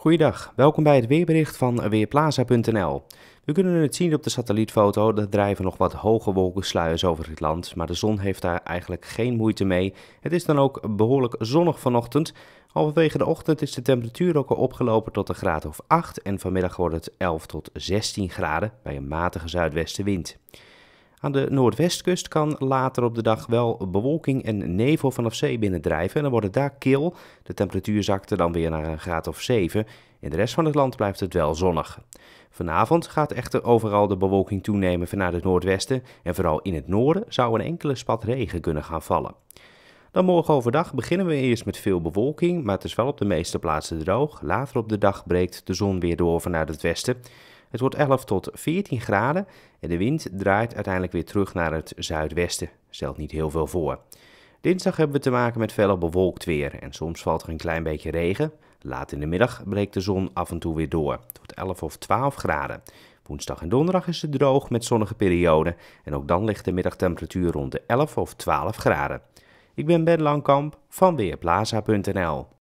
Goeiedag, welkom bij het weerbericht van Weerplaza.nl. We kunnen het zien op de satellietfoto, er drijven nog wat hoge wolkensluiers over het land, maar de zon heeft daar eigenlijk geen moeite mee. Het is dan ook behoorlijk zonnig vanochtend. Halverwege de ochtend is de temperatuur ook al opgelopen tot een graad of 8 en vanmiddag wordt het 11 tot 16 graden bij een matige zuidwestenwind. Aan de noordwestkust kan later op de dag wel bewolking en nevel vanaf zee binnendrijven. En dan wordt het daar kil. De temperatuur zakte dan weer naar een graad of 7. In de rest van het land blijft het wel zonnig. Vanavond gaat echter overal de bewolking toenemen vanuit het noordwesten. En vooral in het noorden zou een enkele spat regen kunnen gaan vallen. Dan morgen overdag beginnen we eerst met veel bewolking, maar het is wel op de meeste plaatsen droog. Later op de dag breekt de zon weer door vanuit het westen. Het wordt 11 tot 14 graden en de wind draait uiteindelijk weer terug naar het zuidwesten. Stelt niet heel veel voor. Dinsdag hebben we te maken met veel bewolkt weer en soms valt er een klein beetje regen. Laat in de middag breekt de zon af en toe weer door, Het wordt 11 of 12 graden. Woensdag en donderdag is het droog met zonnige perioden en ook dan ligt de middagtemperatuur rond de 11 of 12 graden. Ik ben Ben Langkamp van Weerplaza.nl